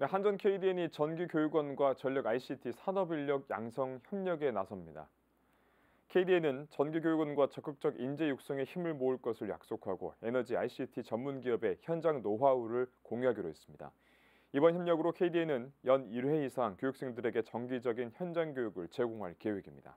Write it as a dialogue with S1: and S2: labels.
S1: 네, 한전 KDN이 전기 교육원과 전력 ICT 산업 인력 양성 협력에 나섭니다. KDN은 전기 교육원과 적극적 인재 육성에 힘을 모을 것을 약속하고 에너지 ICT 전문 기업의 현장 노하우를 공유하기로 했습니다. 이번 협력으로 KDN은 연 1회 이상 교육생들에게 정기적인 현장 교육을 제공할 계획입니다.